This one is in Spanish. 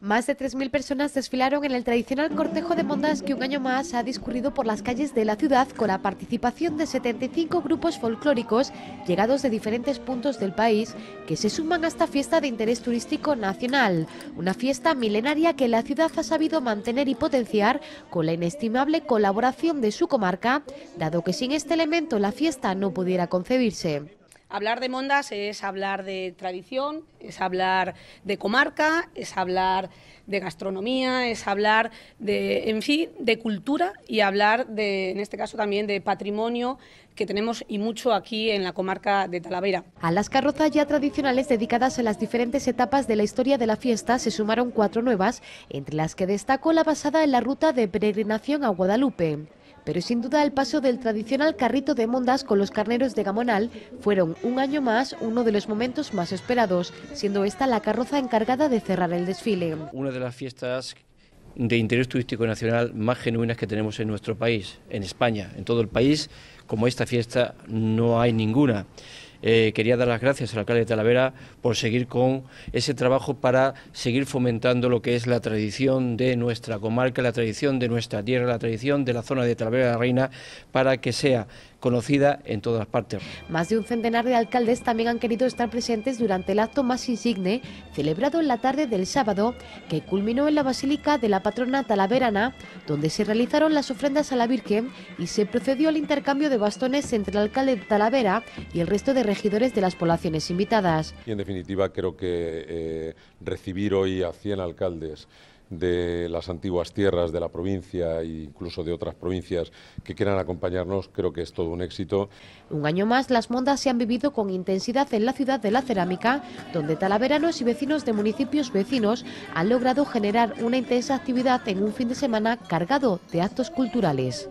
Más de 3.000 personas desfilaron en el tradicional cortejo de mondas que un año más ha discurrido por las calles de la ciudad con la participación de 75 grupos folclóricos llegados de diferentes puntos del país que se suman a esta fiesta de interés turístico nacional, una fiesta milenaria que la ciudad ha sabido mantener y potenciar con la inestimable colaboración de su comarca, dado que sin este elemento la fiesta no pudiera concebirse. Hablar de Mondas es hablar de tradición, es hablar de comarca, es hablar de gastronomía, es hablar de, en fin, de cultura y hablar de, en este caso también, de patrimonio que tenemos y mucho aquí en la comarca de Talavera. A las carrozas ya tradicionales dedicadas a las diferentes etapas de la historia de la fiesta se sumaron cuatro nuevas, entre las que destacó la basada en la ruta de peregrinación a Guadalupe. Pero sin duda el paso del tradicional carrito de mondas con los carneros de Gamonal fueron un año más uno de los momentos más esperados, siendo esta la carroza encargada de cerrar el desfile. Una de las fiestas de interés turístico nacional más genuinas que tenemos en nuestro país, en España, en todo el país, como esta fiesta no hay ninguna. Eh, quería dar las gracias al alcalde de Talavera por seguir con ese trabajo para seguir fomentando lo que es la tradición de nuestra comarca, la tradición de nuestra tierra, la tradición de la zona de Talavera de la Reina, para que sea conocida en todas partes. Más de un centenar de alcaldes también han querido estar presentes durante el acto más insigne celebrado en la tarde del sábado, que culminó en la Basílica de la Patrona Talaverana, donde se realizaron las ofrendas a la Virgen y se procedió al intercambio de bastones entre el alcalde de Talavera y el resto de regidores de las poblaciones invitadas. Y en definitiva creo que eh, recibir hoy a 100 alcaldes de las antiguas tierras de la provincia e incluso de otras provincias que quieran acompañarnos, creo que es todo un éxito. Un año más, las mondas se han vivido con intensidad en la ciudad de la cerámica, donde talaveranos y vecinos de municipios vecinos han logrado generar una intensa actividad en un fin de semana cargado de actos culturales.